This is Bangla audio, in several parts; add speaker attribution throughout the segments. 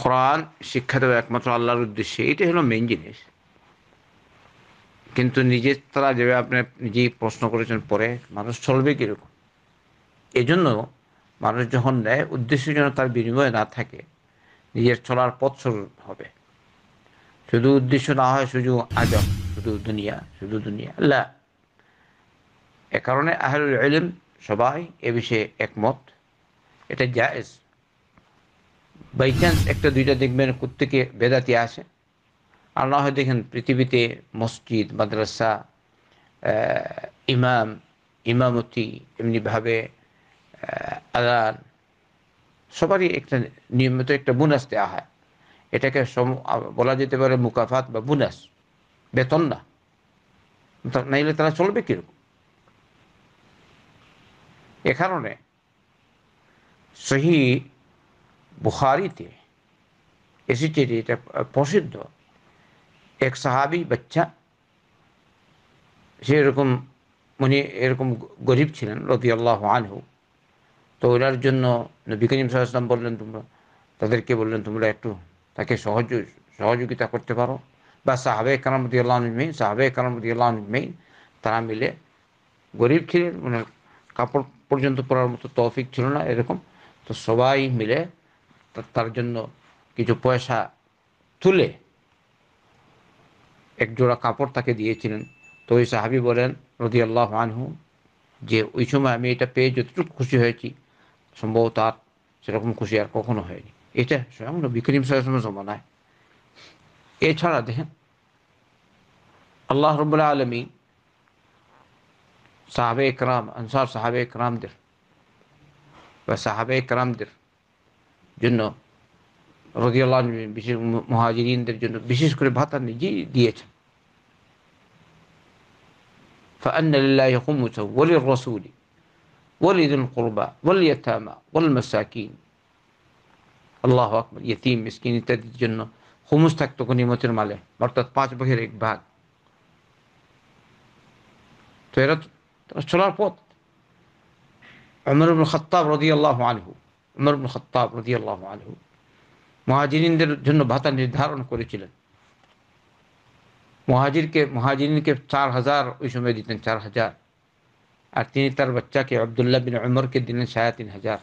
Speaker 1: কোরআন শিক্ষা দেওয়া একমাত্র আল্লাহর উদ্দেশ্যে এটাই হলো মেন জিনিস কিন্তু নিজের তারা যেভাবে আপনি নিজেই প্রশ্ন করেছেন পরে মানুষ চলবে কীরকম এই জন্য মানুষ যখন নেয় উদ্দেশ্য যেন তার বিনিময়ে না থাকে নিজের চলার পথ স্বরূপ হবে শুধু উদ্দেশ্য না হয় শুধু আজম শুধু দুনিয়া শুধু দুনিয়া আল্লাহ এ কারণে আহরুল আলম সবাই এ বিষয়ে একমত এটা জায়েজ বাই চান্স একটা দুইটা দেখবেন প্রত্যেকে বেদাতি আসে আর না হয় দেখেন পৃথিবীতে মসজিদ মাদ্রাসা ইমাম ইমামতি এমনিভাবে আদান সবারই একটা নিয়মিত একটা বোনাস দেওয়া হয় এটাকে সম বলা যেতে পারে মুকাফাত বা বোনাস বেতন না নাইলে তারা চলবে কীরকম এ কারণে সহি বুখারিতে এসেছে এটা প্রসিদ্ধ এক সাহাবি বাচ্চা সে এরকম উনি এরকম গরিব ছিলেন রবি আল্লাহ আনহু তো ওনার জন্য নবী করিম সাল্লাম বললেন তোমরা তাদেরকে বললেন তোমরা একটু তাকে সহজ সহযোগিতা করতে পারো বা সাহাবে কালামদি আল্লাহ মেইন সাহাবে কালামদি আল্লাহ মেইন তারা মিলে গরিব ছিলেন ওনার কাপড় পর্যন্ত পরার মতো তৌফিক ছিল না এরকম তো সবাই মিলে তার জন্য কিছু পয়সা তুলে এক জোড়া কাপড় তাকে দিয়েছিলেন তো ওই সাহাবি বলেন রদি আল্লাহ আনহু যে ওই সময় আমি এটা পেয়ে যতটুকু খুশি হয়েছি সম্ভবত আর সেরকম খুশি আর কখনো হয়নি এটা স্বয়ং বিক্রিম করিম জমানায় এছাড়া দেখেন আল্লাহ রবুল্লা আলমী সাহাবে একরাম আনসার সাহাবে একরামদের বা সাহাবে একরামদের জন্য রদিয়াল বিশেষ মহাজিরিনদের জন্য বিশেষ করে ভাতা নিজেই দিয়েছেন فأن لله خمسه وللرسول ولذي القربى واليتامى والمساكين الله أكبر يتيم مسكين تدي الجنة خمس تكتوك نعمت المالة مرتد پاچ بخير ایک بھاگ تو ایرات چلار پوت عمر بن الخطاب رضي الله عنه উমরুল খত্তাব রদি আল্লাহ আলহু মহাজিরিনদের জন্য ভাতা নির্ধারণ করেছিলেন মহাজিরকে মহাজিরিনকে চার হাজার ওই সময় দিতেন চার হাজার আর তিনি তার বাচ্চাকে আবদুল্লাহ বিন উমরকে দিলেন সাড়ে তিন হাজার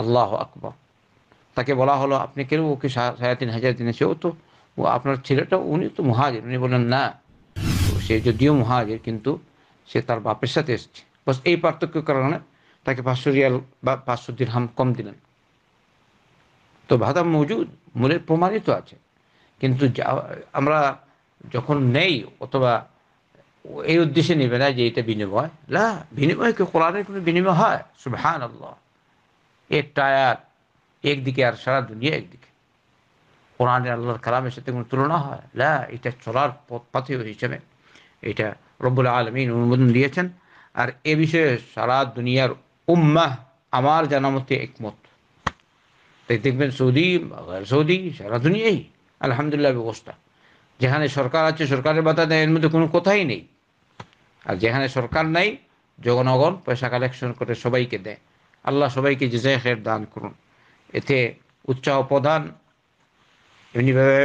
Speaker 1: আল্লাহ আকবর তাকে বলা হলো আপনি কেন ওকে সাড়ে তিন হাজার দিনে সেও তো ও আপনার ছেলেটা উনি তো মহাজির উনি বললেন না সে যদিও মহাজির কিন্তু সে তার বাপের সাথে এসছে বস এই পার্থক্য কারণে তাকে পাঁচশো রিয়াল বা পাঁচশো দিরহাম কম দিলেন তো ভাতা মজুদ মূলের প্রমাণিত আছে কিন্তু আমরা যখন নেই অথবা এই উদ্দেশ্যে নেবে না যে এটা বিনিময় না বিনিময় কেউ কোরআনের কোনো বিনিময় হয় সুবহান আল্লাহ এক টায়ার একদিকে আর সারা দুনিয়া একদিকে কোরআন আল্লাহর কালামের সাথে কোনো তুলনা হয় না এটা চলার পথ পাথেয় হিসেবে এটা রব্বুল আলমিন অনুমোদন দিয়েছেন আর এ বিষয়ে সারা দুনিয়ার উম্মাহ আমার জানামতে একমত তাই দেখবেন সৌদি সৌদি সারা দুনিয়াই আলহামদুলিল্লাহ ব্যবস্থা যেখানে সরকার আছে সরকারের বাতা দেয় এর মধ্যে কোনো কথাই নেই আর যেখানে সরকার নাই জগনগণ পয়সা কালেকশন করে সবাইকে দেয় আল্লাহ সবাইকে জেজায় খের দান করুন এতে উৎসাহ প্রধান এমনিভাবে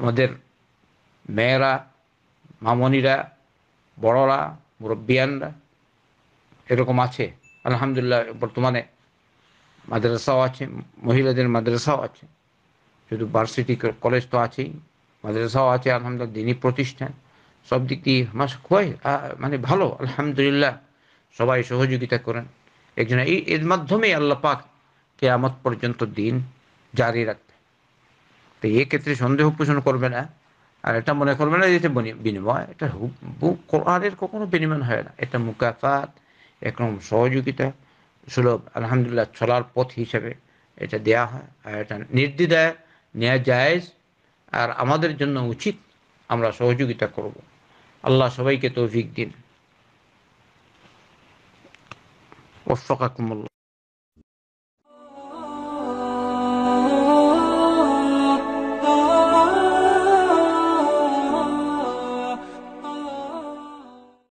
Speaker 1: আমাদের মেয়েরা মামনিরা বড়রা মুরব্বিয়ানরা এরকম আছে আলহামদুলিল্লাহ বর্তমানে মাদ্রাসাও আছে মহিলাদের মাদ্রাসাও আছে শুধু ভার্সিটি কলেজ তো আছেই মাদ্রাসাও আছে আলহামদুলিল্লাহ দিনই প্রতিষ্ঠান সব দিক দিয়ে মাস মানে ভালো আলহামদুলিল্লাহ সবাই সহযোগিতা করেন একজন এই এর মাধ্যমেই আল্লাহ পাক কেয়ামত পর্যন্ত দিন জারি রাখবে তো এক্ষেত্রে সন্দেহ পোষণ করবে না আর এটা মনে করবে না যে এটা বিনিময় এটা কোরআনের কখনো বিনিময় হয় না এটা মুকাফাত একরকম সহযোগিতা সুলভ আলহামদুলিল্লাহ চলার পথ হিসেবে এটা দেয়া হয় আর এটা নির্দ্বিধায় নেওয়া যায় আর আমাদের জন্য উচিত আমরা সহযোগিতা করব আল্লাহ সবাইকে তৌফিক দিন ওফাকাকুমুল্লা